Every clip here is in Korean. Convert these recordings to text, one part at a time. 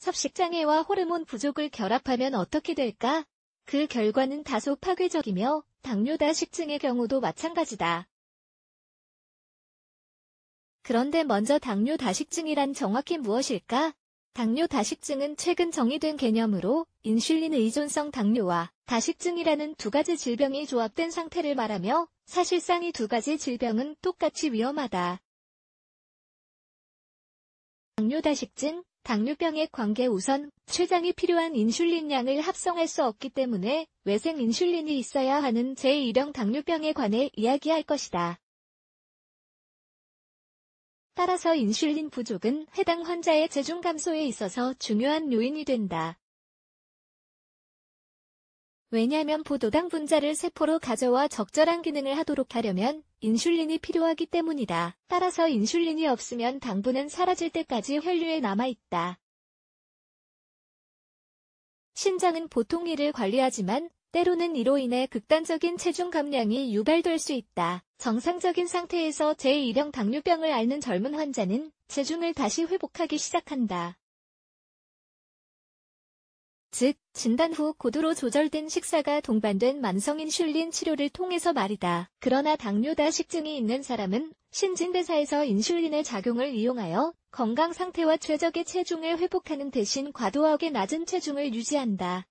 섭식장애와 호르몬 부족을 결합하면 어떻게 될까? 그 결과는 다소 파괴적이며 당뇨다식증의 경우도 마찬가지다. 그런데 먼저 당뇨다식증이란 정확히 무엇일까? 당뇨다식증은 최근 정의된 개념으로 인슐린 의존성 당뇨와 다식증이라는 두 가지 질병이 조합된 상태를 말하며 사실상 이 두 가지 질병은 똑같이 위험하다. 당뇨다식증, 당뇨병의 관계 우선 췌장이 필요한 인슐린량을 합성할 수 없기 때문에 외생 인슐린이 있어야 하는 제1형 당뇨병에 관해 이야기할 것이다. 따라서 인슐린 부족은 해당 환자의 체중 감소에 있어서 중요한 요인이 된다. 왜냐하면 포도당 분자를 세포로 가져와 적절한 기능을 하도록 하려면 인슐린이 필요하기 때문이다. 따라서 인슐린이 없으면 당분은 사라질 때까지 혈류에 남아있다. 신장은 보통 이를 관리하지만 때로는 이로 인해 극단적인 체중 감량이 유발될 수 있다. 정상적인 상태에서 제1형 당뇨병을 앓는 젊은 환자는 체중을 다시 회복하기 시작한다. 즉, 진단 후 고도로 조절된 식사가 동반된 만성 인슐린 치료를 통해서 말이다. 그러나 당뇨다식증이 있는 사람은 신진대사에서 인슐린의 작용을 이용하여 건강 상태와 최적의 체중을 회복하는 대신 과도하게 낮은 체중을 유지한다.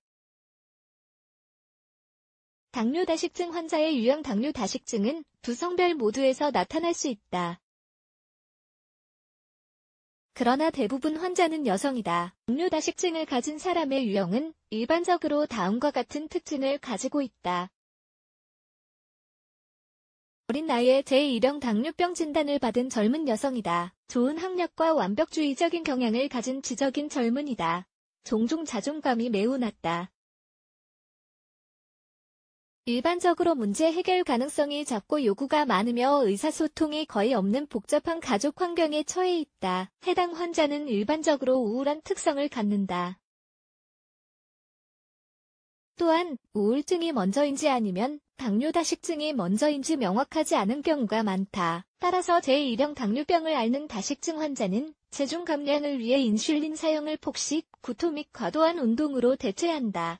당뇨다식증 환자의 유형 당뇨다식증은 두 성별 모두에서 나타날 수 있다. 그러나 대부분 환자는 여성이다. 음료다식증을 가진 사람의 유형은 일반적으로 다음과 같은 특징을 가지고 있다. 어린 나이에 제1형 당뇨병 진단을 받은 젊은 여성이다. 좋은 학력과 완벽주의적인 경향을 가진 지적인 젊은이다. 종종 자존감이 매우 낮다. 일반적으로 문제 해결 가능성이 작고 요구가 많으며 의사소통이 거의 없는 복잡한 가족 환경에 처해 있다. 해당 환자는 일반적으로 우울한 특성을 갖는다. 또한 우울증이 먼저인지 아니면 당뇨다식증이 먼저인지 명확하지 않은 경우가 많다. 따라서 제1형 당뇨병을 앓는 다식증 환자는 체중 감량을 위해 인슐린 사용을 폭식, 구토 및 과도한 운동으로 대체한다.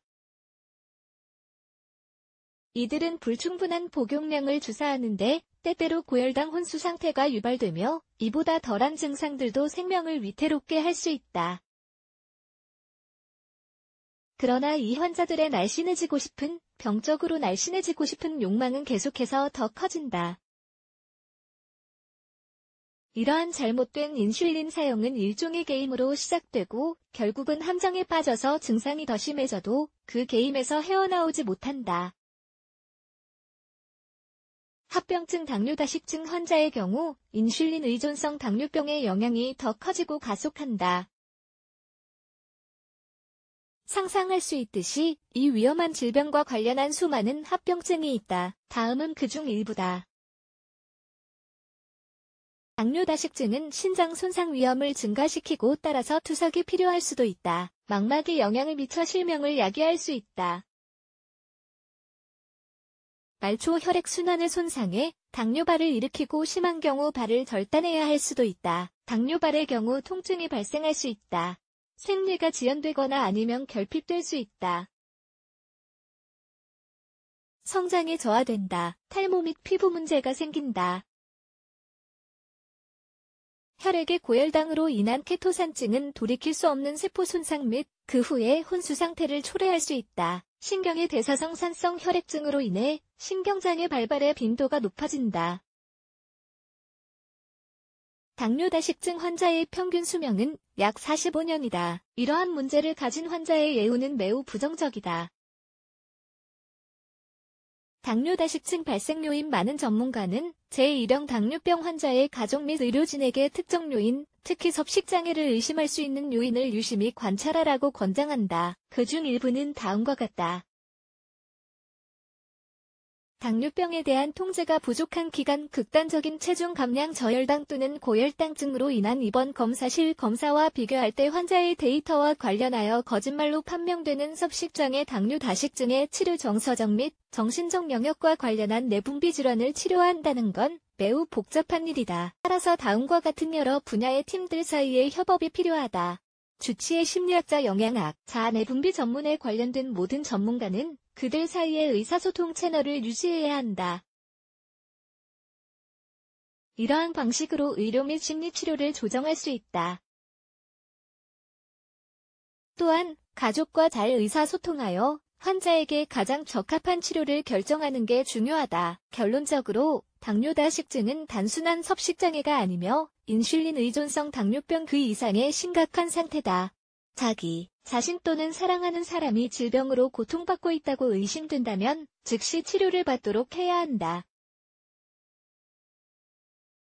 이들은 불충분한 복용량을 주사하는데 때때로 고혈당 혼수 상태가 유발되며 이보다 덜한 증상들도 생명을 위태롭게 할 수 있다. 그러나 이 환자들의 날씬해지고 싶은, 병적으로 날씬해지고 싶은 욕망은 계속해서 더 커진다. 이러한 잘못된 인슐린 사용은 일종의 게임으로 시작되고 결국은 함정에 빠져서 증상이 더 심해져도 그 게임에서 헤어나오지 못한다. 합병증 당뇨다식증 환자의 경우 인슐린 의존성 당뇨병의 영향이 더 커지고 가속한다. 상상할 수 있듯이 이 위험한 질병과 관련한 수많은 합병증이 있다. 다음은 그 중 일부다. 당뇨다식증은 신장 손상 위험을 증가시키고 따라서 투석이 필요할 수도 있다. 망막에 영향을 미쳐 실명을 야기할 수 있다. 말초 혈액순환의 손상에 당뇨발을 일으키고 심한 경우 발을 절단해야 할 수도 있다. 당뇨발의 경우 통증이 발생할 수 있다. 생리가 지연되거나 아니면 결핍될 수 있다. 성장이 저하된다. 탈모 및 피부 문제가 생긴다. 혈액의 고혈당으로 인한 케토산증은 돌이킬 수 없는 세포 손상 및 그 후에 혼수 상태를 초래할 수 있다. 신경의 대사성 산성 혈액증으로 인해 신경장애 발발의 빈도가 높아진다. 당뇨다식증 환자의 평균 수명은 약 45년이다. 이러한 문제를 가진 환자의 예후는 매우 부정적이다. 당뇨다식증 발생 요인 많은 전문가는 제1형 당뇨병 환자의 가족 및 의료진에게 특정 요인, 특히 섭식장애를 의심할 수 있는 요인을 유심히 관찰하라고 권장한다. 그 중 일부는 다음과 같다. 당뇨병에 대한 통제가 부족한 기간 극단적인 체중 감량 저혈당 또는 고혈당증으로 인한 이번 검사실 검사와 비교할 때 환자의 데이터와 관련하여 거짓말로 판명되는 섭식장애 당뇨 다식증의 치료 정서적 및 정신적 영역과 관련한 내분비 질환을 치료한다는 건 매우 복잡한 일이다. 따라서 다음과 같은 여러 분야의 팀들 사이의 협업이 필요하다. 주치의 심리학자 영양학, 자아내 분비 전문에 관련된 모든 전문가는 그들 사이의 의사소통 채널을 유지해야 한다. 이러한 방식으로 의료 및 심리치료를 조정할 수 있다. 또한 가족과 잘 의사소통하여 환자에게 가장 적합한 치료를 결정하는 게 중요하다. 결론적으로 당뇨다식증은 단순한 섭식장애가 아니며 인슐린 의존성 당뇨병 그 이상의 심각한 상태다. 자기, 자신 또는 사랑하는 사람이 질병으로 고통받고 있다고 의심된다면 즉시 치료를 받도록 해야 한다.